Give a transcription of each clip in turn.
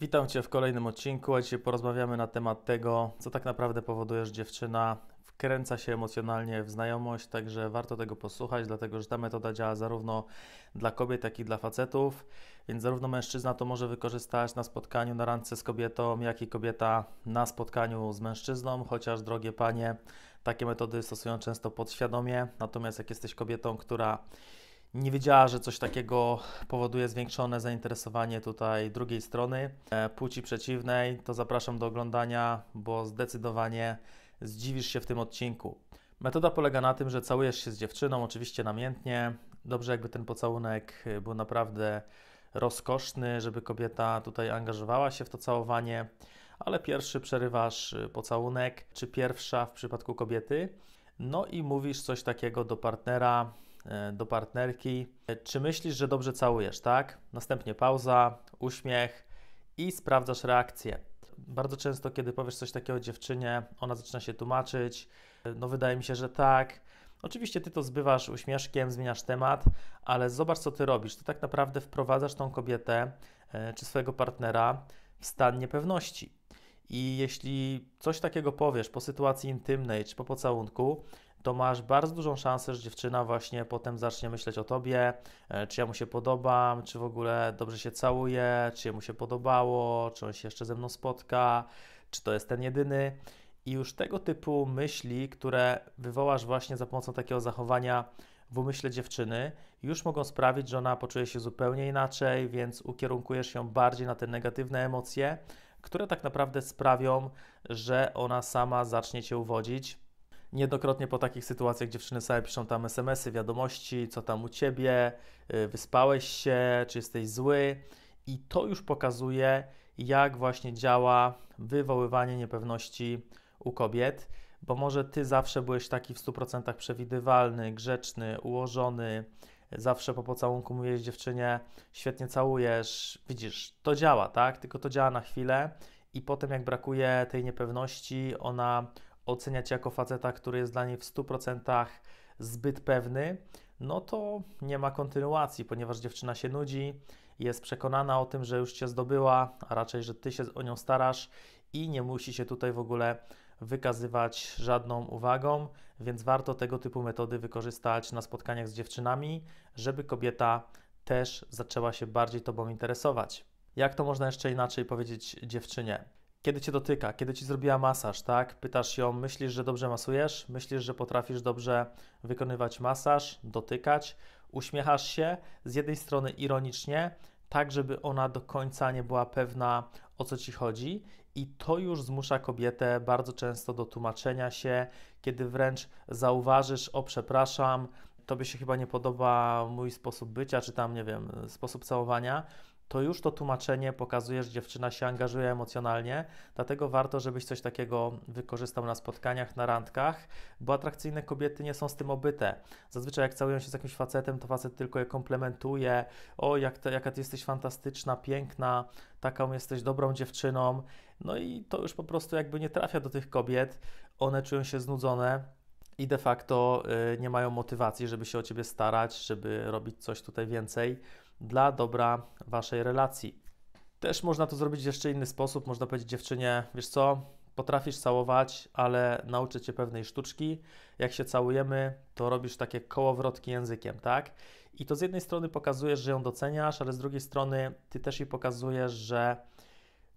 Witam Cię w kolejnym odcinku, a dzisiaj porozmawiamy na temat tego, co tak naprawdę powoduje, że dziewczyna wkręca się emocjonalnie w znajomość, także warto tego posłuchać, dlatego że ta metoda działa zarówno dla kobiet, jak i dla facetów, więc zarówno mężczyzna to może wykorzystać na spotkaniu na randce z kobietą, jak i kobieta na spotkaniu z mężczyzną, chociaż drogie panie, takie metody stosują często podświadomie, natomiast jak jesteś kobietą, która nie wiedziała, że coś takiego powoduje zwiększone zainteresowanie tutaj drugiej strony, e, płci przeciwnej, to zapraszam do oglądania, bo zdecydowanie zdziwisz się w tym odcinku. Metoda polega na tym, że całujesz się z dziewczyną, oczywiście namiętnie. Dobrze, jakby ten pocałunek był naprawdę rozkoszny, żeby kobieta tutaj angażowała się w to całowanie, ale pierwszy przerywasz e, pocałunek, czy pierwsza w przypadku kobiety. No i mówisz coś takiego do partnera, E, do partnerki. E, czy myślisz, że dobrze całujesz, tak? Następnie pauza, uśmiech i sprawdzasz reakcję. Bardzo często, kiedy powiesz coś takiego dziewczynie, ona zaczyna się tłumaczyć. E, no, wydaje mi się, że tak. Oczywiście ty to zbywasz uśmieszkiem, zmieniasz temat, ale zobacz, co ty robisz. Ty tak naprawdę wprowadzasz tą kobietę czy swojego partnera w stan niepewności. I jeśli coś takiego powiesz po sytuacji intymnej czy po pocałunku, to masz bardzo dużą szansę, że dziewczyna właśnie potem zacznie myśleć o tobie, e, czy ja mu się podobam, czy w ogóle dobrze się całuje, czy mu się podobało, czy on się jeszcze ze mną spotka, czy to jest ten jedyny. I już tego typu myśli, które wywołasz właśnie za pomocą takiego zachowania w umyśle dziewczyny, już mogą sprawić, że ona poczuje się zupełnie inaczej, więc ukierunkujesz ją bardziej na te negatywne emocje, które tak naprawdę sprawią, że ona sama zacznie cię uwodzić Niedokrotnie po takich sytuacjach dziewczyny sobie piszą tam SMS-y, wiadomości, co tam u ciebie, y, wyspałeś się, czy jesteś zły. I to już pokazuje, jak właśnie działa wywoływanie niepewności u kobiet, bo może ty zawsze byłeś taki w 100% przewidywalny, grzeczny, ułożony, zawsze po pocałunku mówisz dziewczynie, świetnie całujesz. Widzisz, to działa, tak? Tylko to działa na chwilę i potem jak brakuje tej niepewności, ona oceniać jako faceta, który jest dla niej w 100% zbyt pewny, no to nie ma kontynuacji, ponieważ dziewczyna się nudzi, jest przekonana o tym, że już cię zdobyła, a raczej, że ty się o nią starasz i nie musi się tutaj w ogóle wykazywać żadną uwagą, więc warto tego typu metody wykorzystać na spotkaniach z dziewczynami, żeby kobieta też zaczęła się bardziej Tobą interesować. Jak to można jeszcze inaczej powiedzieć dziewczynie? kiedy cię dotyka, kiedy ci zrobiła masaż, tak? Pytasz ją, myślisz, że dobrze masujesz, myślisz, że potrafisz dobrze wykonywać masaż, dotykać, uśmiechasz się z jednej strony ironicznie, tak żeby ona do końca nie była pewna o co ci chodzi, i to już zmusza kobietę bardzo często do tłumaczenia się, kiedy wręcz zauważysz, o przepraszam, tobie się chyba nie podoba mój sposób bycia, czy tam, nie wiem, sposób całowania, to już to tłumaczenie pokazuje, że dziewczyna się angażuje emocjonalnie, dlatego warto, żebyś coś takiego wykorzystał na spotkaniach, na randkach, bo atrakcyjne kobiety nie są z tym obyte. Zazwyczaj jak całują się z jakimś facetem, to facet tylko je komplementuje, o jak jaka ty jesteś fantastyczna, piękna, taką jesteś dobrą dziewczyną, no i to już po prostu jakby nie trafia do tych kobiet, one czują się znudzone, i de facto y, nie mają motywacji, żeby się o ciebie starać, żeby robić coś tutaj więcej dla dobra waszej relacji. Też można to zrobić w jeszcze inny sposób. Można powiedzieć dziewczynie, wiesz co, potrafisz całować, ale nauczę cię pewnej sztuczki. Jak się całujemy, to robisz takie kołowrotki językiem, tak? I to z jednej strony pokazujesz, że ją doceniasz, ale z drugiej strony ty też jej pokazujesz, że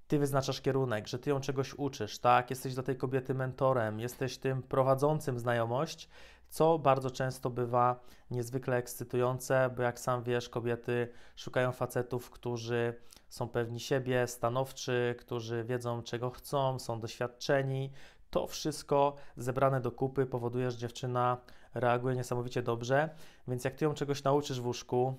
ty wyznaczasz kierunek, że ty ją czegoś uczysz, tak? Jesteś dla tej kobiety mentorem, jesteś tym prowadzącym znajomość, co bardzo często bywa niezwykle ekscytujące, bo jak sam wiesz, kobiety szukają facetów, którzy są pewni siebie, stanowczy, którzy wiedzą czego chcą, są doświadczeni. To wszystko zebrane do kupy powoduje, że dziewczyna reaguje niesamowicie dobrze, więc jak ty ją czegoś nauczysz w łóżku,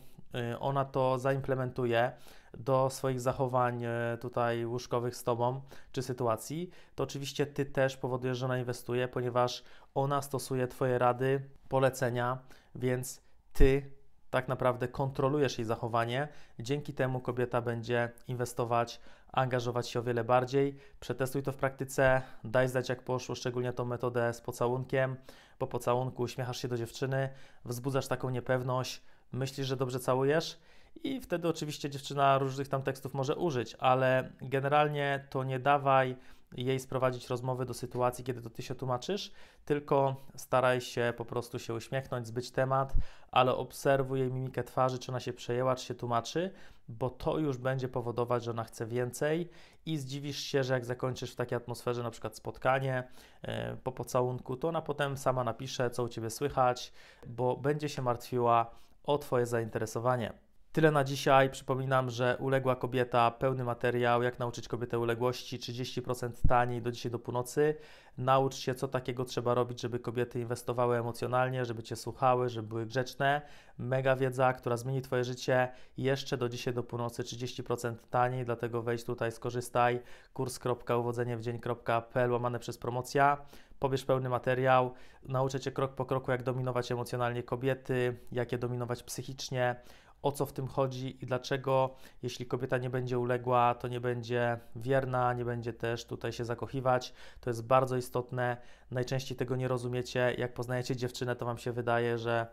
y, ona to zaimplementuje, do swoich zachowań e, tutaj łóżkowych z Tobą czy sytuacji, to oczywiście Ty też powodujesz, że ona inwestuje, ponieważ ona stosuje Twoje rady, polecenia, więc Ty tak naprawdę kontrolujesz jej zachowanie. Dzięki temu kobieta będzie inwestować, angażować się o wiele bardziej. Przetestuj to w praktyce, daj znać jak poszło, szczególnie tą metodę z pocałunkiem. Po pocałunku uśmiechasz się do dziewczyny, wzbudzasz taką niepewność, myślisz, że dobrze całujesz i wtedy oczywiście dziewczyna różnych tam tekstów może użyć, ale generalnie to nie dawaj jej sprowadzić rozmowy do sytuacji, kiedy to ty się tłumaczysz, tylko staraj się po prostu się uśmiechnąć, zbyć temat, ale obserwuj jej mimikę twarzy, czy ona się przejęła, czy się tłumaczy, bo to już będzie powodować, że ona chce więcej i zdziwisz się, że jak zakończysz w takiej atmosferze na przykład spotkanie yy, po pocałunku, to ona potem sama napisze, co u ciebie słychać, bo będzie się martwiła o twoje zainteresowanie. Tyle na dzisiaj. Przypominam, że uległa kobieta, pełny materiał, jak nauczyć kobietę uległości, 30% taniej do dzisiaj do północy. Naucz się, co takiego trzeba robić, żeby kobiety inwestowały emocjonalnie, żeby cię słuchały, żeby były grzeczne. Mega wiedza, która zmieni Twoje życie jeszcze do dzisiaj do północy, 30% taniej, dlatego wejdź tutaj, skorzystaj. kurs.uwodzeniewdzień.pl łamane przez promocja pobierz pełny materiał, nauczę Cię krok po kroku, jak dominować emocjonalnie kobiety, jak je dominować psychicznie, o co w tym chodzi i dlaczego, jeśli kobieta nie będzie uległa, to nie będzie wierna, nie będzie też tutaj się zakochiwać. To jest bardzo istotne. Najczęściej tego nie rozumiecie. Jak poznajecie dziewczynę, to wam się wydaje, że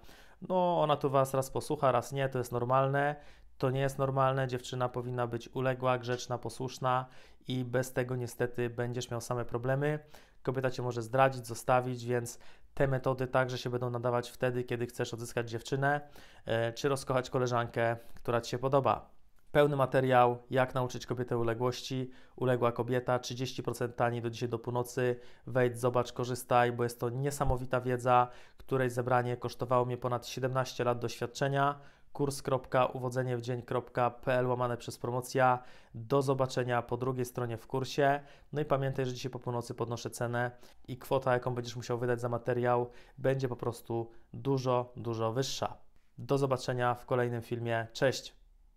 no, ona tu was raz posłucha, raz nie, to jest normalne. To nie jest normalne. Dziewczyna powinna być uległa, grzeczna, posłuszna i bez tego niestety będziesz miał same problemy kobieta cię może zdradzić, zostawić, więc te metody także się będą nadawać wtedy, kiedy chcesz odzyskać dziewczynę e, czy rozkochać koleżankę, która ci się podoba. Pełny materiał, jak nauczyć kobietę uległości. Uległa kobieta, 30% taniej do dzisiaj do północy. Wejdź, zobacz, korzystaj, bo jest to niesamowita wiedza, której zebranie kosztowało mnie ponad 17 lat doświadczenia kurs.uwodzeniewdzień.pl łamane przez promocja. Do zobaczenia po drugiej stronie w kursie. No i pamiętaj, że dzisiaj po północy podnoszę cenę i kwota, jaką będziesz musiał wydać za materiał, będzie po prostu dużo, dużo wyższa. Do zobaczenia w kolejnym filmie. Cześć!